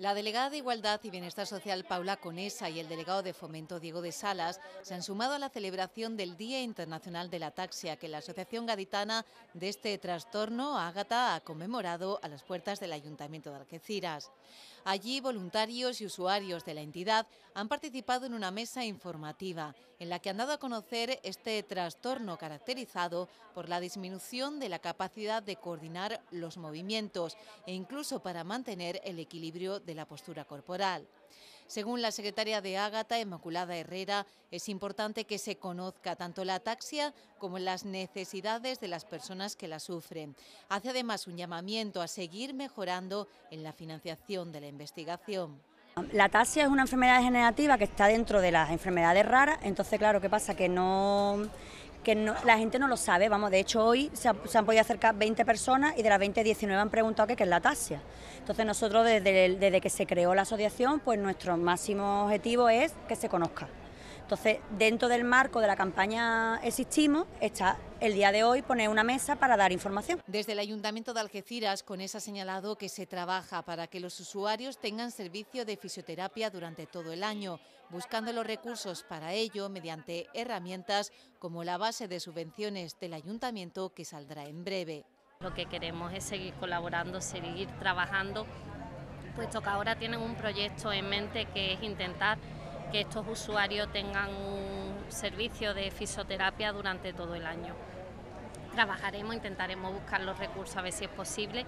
La delegada de Igualdad y Bienestar Social Paula Conesa y el delegado de Fomento Diego de Salas se han sumado a la celebración del Día Internacional de la Taxia... que la Asociación Gaditana de este trastorno, Ágata, ha conmemorado a las puertas del Ayuntamiento de Algeciras. Allí, voluntarios y usuarios de la entidad han participado en una mesa informativa en la que han dado a conocer este trastorno caracterizado por la disminución de la capacidad de coordinar los movimientos e incluso para mantener el equilibrio de de la postura corporal. Según la secretaria de Ágata, Inmaculada Herrera, es importante que se conozca tanto la ataxia como las necesidades de las personas que la sufren. Hace además un llamamiento a seguir mejorando en la financiación de la investigación. La ataxia es una enfermedad degenerativa que está dentro de las enfermedades raras, entonces claro, ¿qué pasa? Que no que la gente no lo sabe, vamos, de hecho hoy se, han podido acercar 20 personas y de las 20, 19 han preguntado qué, qué es la tasia. Entonces nosotros desde que se creó la asociación, pues nuestro máximo objetivo es que se conozca. Entonces, dentro del marco de la campaña Existimos, está el día de hoy poner una mesa para dar información. Desde el Ayuntamiento de Algeciras, con ha señalado que se trabaja para que los usuarios tengan servicio de fisioterapia durante todo el año, buscando los recursos para ello mediante herramientas como la base de subvenciones del Ayuntamiento que saldrá en breve. Lo que queremos es seguir colaborando, seguir trabajando, puesto que ahora tienen un proyecto en mente que es intentar que estos usuarios tengan un servicio de fisioterapia durante todo el año. Trabajaremos, intentaremos buscar los recursos a ver si es posible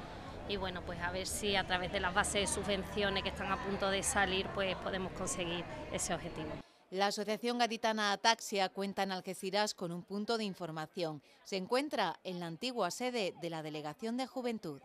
y bueno, pues a ver si a través de las bases de subvenciones que están a punto de salir, pues podemos conseguir ese objetivo. La Asociación Gaditana Ataxia cuenta en Algeciras con un punto de información. Se encuentra en la antigua sede de la Delegación de Juventud.